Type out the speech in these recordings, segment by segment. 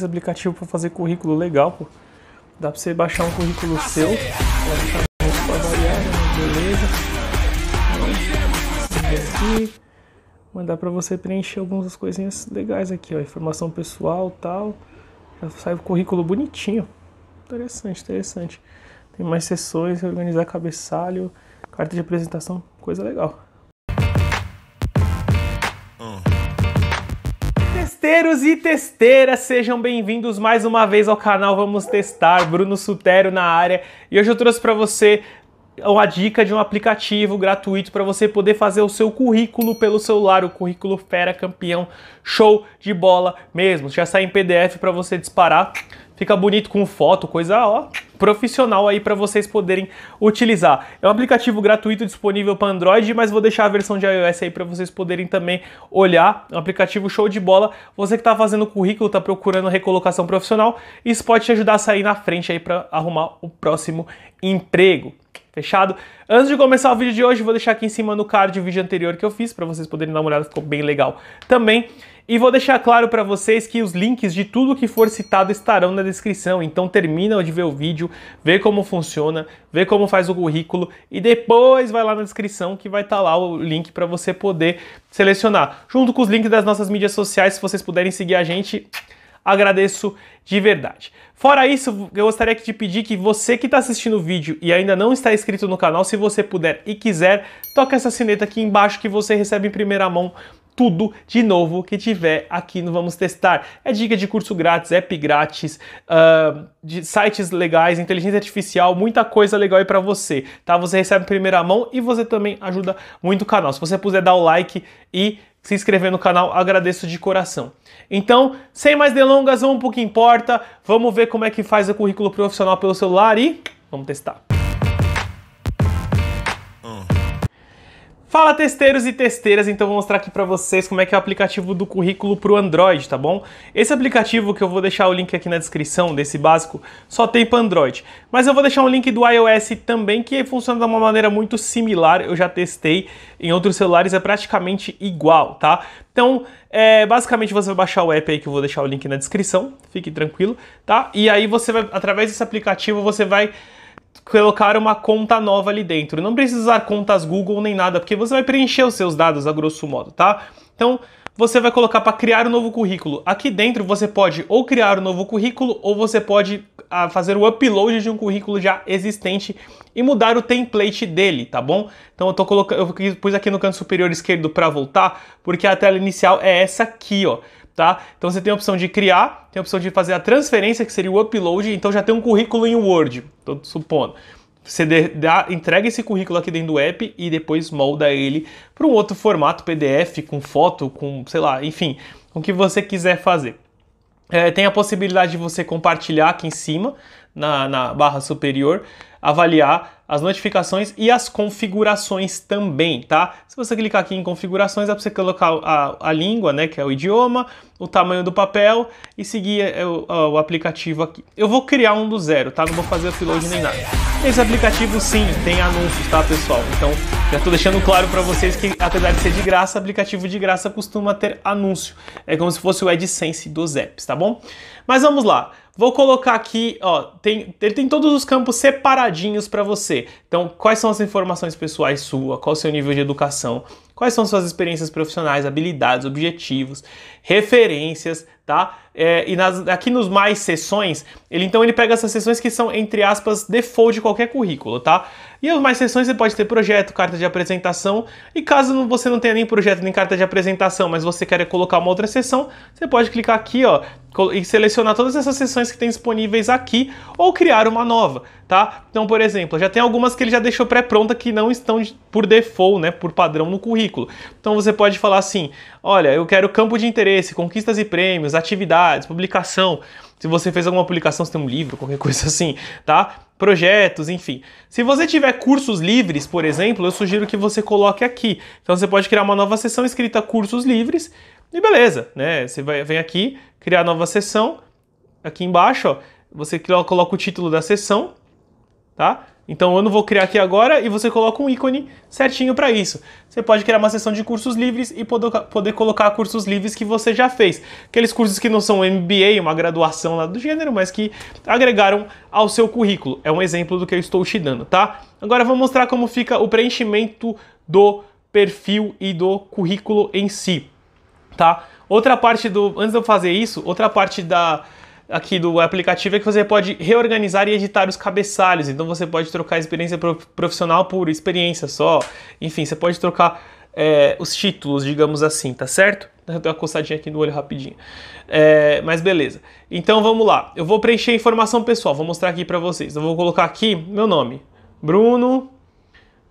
esse aplicativo para fazer currículo legal, pô. Dá para você baixar um currículo seu, beleza. mandar para você preencher algumas coisinhas legais aqui, ó, informação pessoal, tal. Já sai o currículo bonitinho. Interessante, interessante. Tem mais sessões, organizar cabeçalho, carta de apresentação, coisa legal. Testeiros e testeiras, sejam bem-vindos mais uma vez ao canal Vamos Testar, Bruno Sutero na área. E hoje eu trouxe para você uma dica de um aplicativo gratuito para você poder fazer o seu currículo pelo celular, o currículo fera campeão, show de bola mesmo. Já sai em PDF para você disparar. Fica bonito com foto, coisa ó, profissional aí para vocês poderem utilizar. É um aplicativo gratuito disponível para Android, mas vou deixar a versão de iOS aí para vocês poderem também olhar. É um aplicativo show de bola. Você que está fazendo currículo, está procurando recolocação profissional, isso pode te ajudar a sair na frente aí para arrumar o próximo emprego. Fechado? Antes de começar o vídeo de hoje, vou deixar aqui em cima no card o vídeo anterior que eu fiz para vocês poderem dar uma olhada, ficou bem legal também. E vou deixar claro para vocês que os links de tudo que for citado estarão na descrição, então termina de ver o vídeo, vê como funciona, vê como faz o currículo e depois vai lá na descrição que vai estar tá lá o link para você poder selecionar. Junto com os links das nossas mídias sociais, se vocês puderem seguir a gente, agradeço de verdade. Fora isso, eu gostaria de pedir que você que está assistindo o vídeo e ainda não está inscrito no canal, se você puder e quiser, toque essa sineta aqui embaixo que você recebe em primeira mão tudo de novo que tiver aqui no Vamos Testar. É dica de curso grátis, app grátis, uh, de sites legais, inteligência artificial, muita coisa legal aí para você, tá? Você recebe em primeira mão e você também ajuda muito o canal. Se você puder dar o like e se inscrever no canal, agradeço de coração. Então, sem mais delongas, vamos pro que importa, vamos ver como é que faz o currículo profissional pelo celular e vamos testar. Fala testeiros e testeiras, então vou mostrar aqui para vocês como é que é o aplicativo do currículo para o Android, tá bom? Esse aplicativo que eu vou deixar o link aqui na descrição desse básico só tem para Android, mas eu vou deixar um link do iOS também que funciona de uma maneira muito similar, eu já testei em outros celulares, é praticamente igual, tá? Então, é, basicamente você vai baixar o app aí que eu vou deixar o link na descrição, fique tranquilo, tá? E aí você vai, através desse aplicativo, você vai colocar uma conta nova ali dentro. Não precisa usar contas Google nem nada, porque você vai preencher os seus dados a grosso modo, tá? Então, você vai colocar para criar um novo currículo. Aqui dentro você pode ou criar um novo currículo ou você pode a, ah, fazer o upload de um currículo já existente e mudar o template dele, tá bom? Então eu tô colocando, eu pus aqui no canto superior esquerdo para voltar, porque a tela inicial é essa aqui, ó tá? Então você tem a opção de criar, tem a opção de fazer a transferência, que seria o upload, então já tem um currículo em Word, tô então supondo. Você dá, entrega esse currículo aqui dentro do app e depois molda ele para um outro formato PDF, com foto, com sei lá, enfim, com o que você quiser fazer. É, tem a possibilidade de você compartilhar aqui em cima, na, na barra superior, avaliar as notificações e as configurações também, tá? Se você clicar aqui em configurações, dá é para você colocar a, a língua, né, que é o idioma, o tamanho do papel e seguir é, o, o aplicativo aqui. Eu vou criar um do zero, tá? Não vou fazer upload nem nada. Esse aplicativo, sim, tem anúncios, tá, pessoal? Então, já estou deixando claro para vocês que, apesar de ser de graça, aplicativo de graça costuma ter anúncio. É como se fosse o AdSense dos apps, tá bom? Mas vamos lá. Vou colocar aqui, ó, tem, ele tem todos os campos separadinhos para você. Então, quais são as informações pessoais sua, qual o seu nível de educação, Quais são suas experiências profissionais, habilidades, objetivos, referências, tá? É, e nas, aqui nos mais sessões, ele então ele pega essas sessões que são, entre aspas, default de qualquer currículo, tá? E as mais sessões você pode ter projeto, carta de apresentação, e caso você não tenha nem projeto nem carta de apresentação, mas você quer colocar uma outra sessão, você pode clicar aqui, ó, e selecionar todas essas sessões que tem disponíveis aqui, ou criar uma nova, tá? Então, por exemplo, já tem algumas que ele já deixou pré-pronta que não estão por default, né, por padrão no currículo. Então você pode falar assim: olha, eu quero campo de interesse, conquistas e prêmios, atividades, publicação. Se você fez alguma publicação, você tem um livro, qualquer coisa assim, tá? Projetos, enfim. Se você tiver cursos livres, por exemplo, eu sugiro que você coloque aqui. Então você pode criar uma nova sessão escrita cursos livres e beleza, né? Você vai, vem aqui, criar nova sessão, aqui embaixo, ó, você coloca o título da sessão tá? Então eu não vou criar aqui agora e você coloca um ícone certinho para isso. Você pode criar uma seção de cursos livres e poder colocar cursos livres que você já fez. Aqueles cursos que não são MBA, uma graduação lá do gênero, mas que agregaram ao seu currículo. É um exemplo do que eu estou te dando, tá? Agora eu vou mostrar como fica o preenchimento do perfil e do currículo em si, tá? Outra parte do... Antes de eu fazer isso, outra parte da aqui do aplicativo é que você pode reorganizar e editar os cabeçalhos. Então você pode trocar experiência profissional por experiência só. Enfim, você pode trocar é, os títulos, digamos assim, tá certo? Eu dei uma coçadinha aqui no olho rapidinho. É, mas beleza. Então vamos lá. Eu vou preencher informação pessoal. Vou mostrar aqui para vocês. Eu vou colocar aqui meu nome. Bruno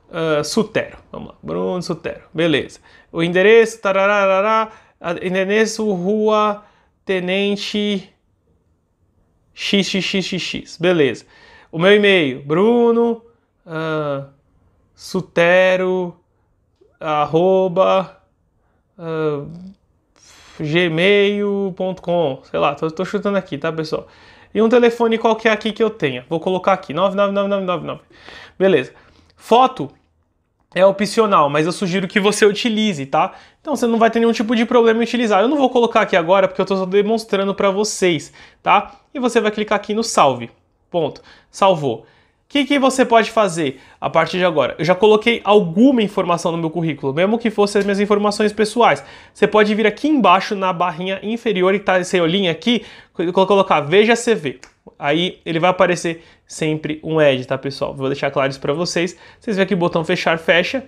uh, Sutero. Vamos lá. Bruno Sutero. Beleza. O endereço, tarararará. Endereço, rua, tenente xxxx, beleza. O meu e-mail, bruno uh, sutero arroba uh, ah, gmail.com, sei lá, tô, tô, chutando aqui, tá pessoal? E um telefone qualquer aqui que eu tenha, vou colocar aqui, 99999. beleza. Foto é opcional, mas eu sugiro que você utilize, tá? Então você não vai ter nenhum tipo de problema em utilizar. Eu não vou colocar aqui agora porque eu estou demonstrando para vocês, tá? E você vai clicar aqui no salve. Ponto. Salvou. O que, que, você pode fazer a partir de agora? Eu já coloquei alguma informação no meu currículo, mesmo que fossem as minhas informações pessoais. Você pode vir aqui embaixo na barrinha inferior e tá essa olhinha aqui, colocar Veja CV. Aí ele vai aparecer sempre um Ed, tá pessoal? Vou deixar claro isso para vocês. Vocês veem aqui o botão fechar, fecha.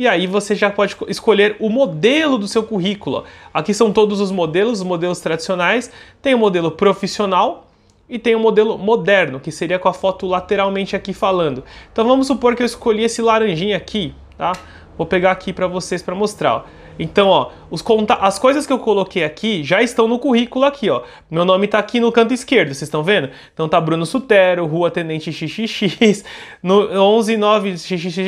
E aí você já pode escolher o modelo do seu currículo. Aqui são todos os modelos, os modelos tradicionais. Tem o modelo profissional, e tem o modelo moderno, que seria com a foto lateralmente aqui falando. Então vamos supor que eu escolhi esse laranjinha aqui, tá? Vou pegar aqui para vocês para mostrar. Ó. Então, ó, os conta as coisas que eu coloquei aqui já estão no currículo aqui, ó. Meu nome tá aqui no canto esquerdo, vocês estão vendo? Então tá Bruno Sutero, Rua Tenente XXX, no 119 XXX,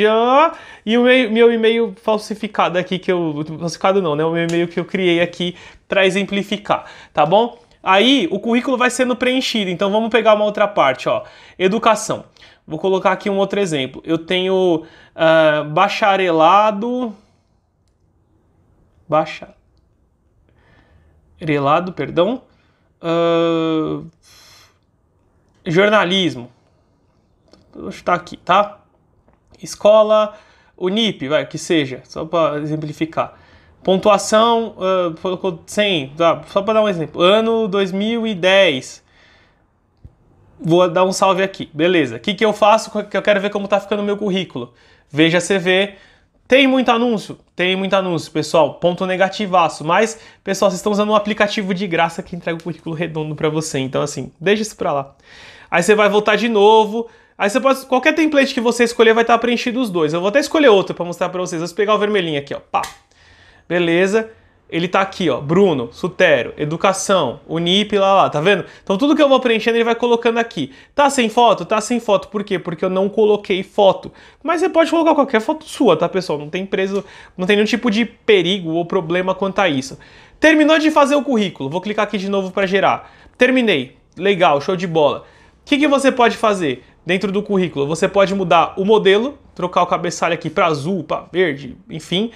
e o meu, e-mail falsificado aqui que eu falsificado não, né? O meu e-mail que eu criei aqui para exemplificar, tá bom? Aí o currículo vai sendo preenchido. Então vamos pegar uma outra parte, ó. Educação. Vou colocar aqui um outro exemplo. Eu tenho uh, bacharelado baixa, relado, perdão, uh, jornalismo, vou chutar aqui, tá? Escola, Unip, vai, que seja, só para exemplificar. Pontuação, ah, colocou uh, 100, tá? só para dar um exemplo. Ano 2010. Vou dar um salve aqui, beleza. O que, que eu faço? Que eu quero ver como tá ficando o meu currículo. Veja CV, tem muito anúncio? Tem muito anúncio, pessoal. Ponto negativaço. Mas, pessoal, vocês estão usando um aplicativo de graça que entrega o currículo redondo para você. Então, assim, deixa isso para lá. Aí você vai voltar de novo. Aí você pode. Qualquer template que você escolher vai estar preenchido os dois. Eu vou até escolher outro para mostrar para vocês. Vou pegar o vermelhinho aqui, ó. Pá. Beleza ele tá aqui, ó, Bruno, Sutero, Educação, Unip, lá, lá, tá vendo? Então tudo que eu vou preenchendo ele vai colocando aqui. Tá sem foto? Tá sem foto, por quê? Porque eu não coloquei foto. Mas você pode colocar qualquer foto sua, tá, pessoal? Não tem preso, não tem nenhum tipo de perigo ou problema quanto a isso. Terminou de fazer o currículo, vou clicar aqui de novo para gerar. Terminei, legal, show de bola. O que, que você pode fazer dentro do currículo? Você pode mudar o modelo, trocar o cabeçalho aqui para azul, para verde, enfim,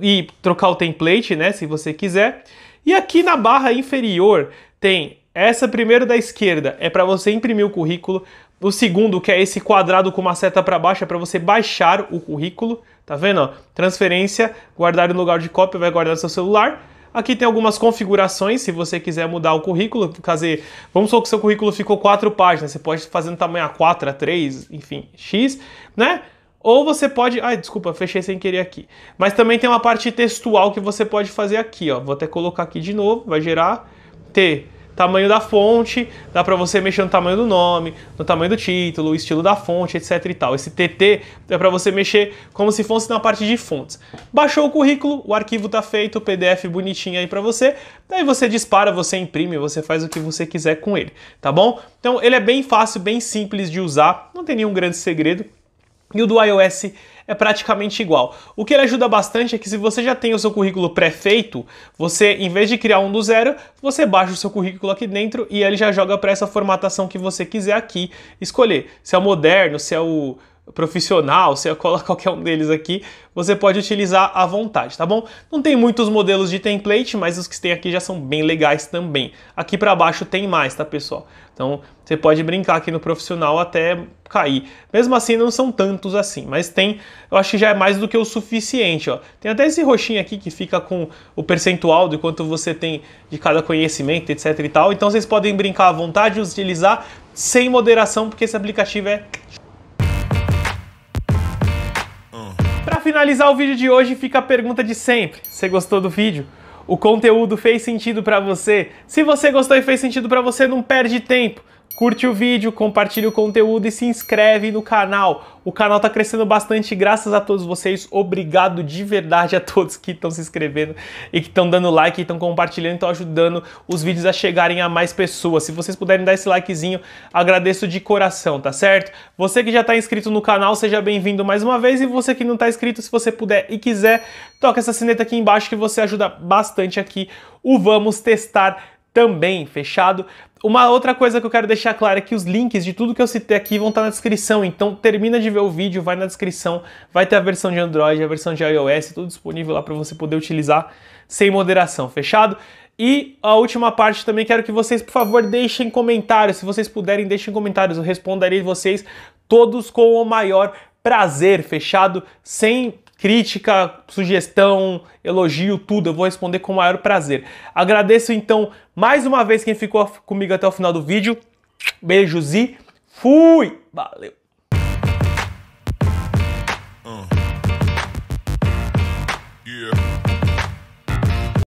e trocar o template, né, se você quiser. E aqui na barra inferior tem essa primeiro da esquerda, é para você imprimir o currículo. O segundo, que é esse quadrado com uma seta para baixo, é para você baixar o currículo, tá vendo? Transferência, guardar no lugar de cópia, vai guardar no seu celular. Aqui tem algumas configurações, se você quiser mudar o currículo, fazer, vamos supor que seu currículo ficou quatro páginas, você pode fazer no tamanho A4, A3, enfim, X, né? Ou você pode. Ai, desculpa, fechei sem querer aqui. Mas também tem uma parte textual que você pode fazer aqui, ó. Vou até colocar aqui de novo, vai gerar T. Tamanho da fonte, dá para você mexer no tamanho do nome, no tamanho do título, estilo da fonte, etc e tal. Esse TT é para você mexer como se fosse na parte de fontes. Baixou o currículo, o arquivo tá feito, o PDF bonitinho aí para você. Daí você dispara, você imprime, você faz o que você quiser com ele, tá bom? Então ele é bem fácil, bem simples de usar, não tem nenhum grande segredo e o do iOS é praticamente igual. O que ele ajuda bastante é que se você já tem o seu currículo pré-feito, você, em vez de criar um do zero, você baixa o seu currículo aqui dentro e ele já joga para essa formatação que você quiser aqui escolher. Se é o moderno, se é o profissional, você cola qualquer um deles aqui, você pode utilizar à vontade, tá bom? Não tem muitos modelos de template, mas os que tem aqui já são bem legais também. Aqui para baixo tem mais, tá, pessoal? Então, você pode brincar aqui no profissional até cair. Mesmo assim, não são tantos assim, mas tem, eu acho que já é mais do que o suficiente, ó. Tem até esse roxinho aqui que fica com o percentual de quanto você tem de cada conhecimento, etc e tal. Então, vocês podem brincar à vontade, utilizar sem moderação, porque esse aplicativo é Para finalizar o vídeo de hoje, fica a pergunta de sempre. Você gostou do vídeo? O conteúdo fez sentido para você? Se você gostou e fez sentido para você, não perde tempo Curte o vídeo, compartilha o conteúdo e se inscreve no canal. O canal está crescendo bastante graças a todos vocês. Obrigado de verdade a todos que estão se inscrevendo e que estão dando like, que estão compartilhando, estão ajudando os vídeos a chegarem a mais pessoas. Se vocês puderem dar esse likezinho, agradeço de coração, tá certo? Você que já está inscrito no canal, seja bem-vindo mais uma vez. E você que não está inscrito, se você puder e quiser, toca essa sineta aqui embaixo que você ajuda bastante aqui o Vamos Testar também, fechado? Uma outra coisa que eu quero deixar clara é que os links de tudo que eu citei aqui vão estar na descrição, então termina de ver o vídeo, vai na descrição, vai ter a versão de Android, a versão de iOS, tudo disponível lá para você poder utilizar sem moderação, fechado? E a última parte também quero que vocês, por favor, deixem comentários, se vocês puderem, deixem comentários, eu responderei vocês todos com o maior prazer, fechado? Sem crítica, sugestão, elogio, tudo, eu vou responder com o maior prazer. Agradeço então mais uma vez quem ficou comigo até o final do vídeo. Beijos e fui! Valeu!